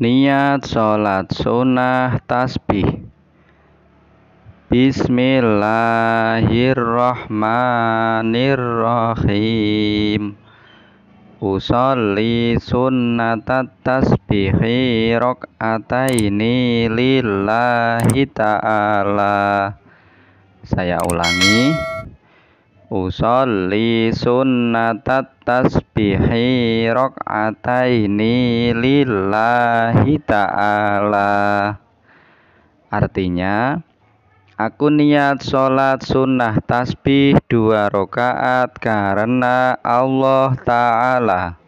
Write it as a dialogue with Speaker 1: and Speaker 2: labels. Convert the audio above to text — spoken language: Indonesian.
Speaker 1: Niat sholat sunnah tasbih Bismillahirrahmanirrahim Usalli sunnatat tasbihi rokataini lillahi ta'ala Saya ulangi usolli sunnatat tasbihi rokataini lillahi ta'ala artinya aku niat sholat sunnah tasbih dua rakaat karena Allah Ta'ala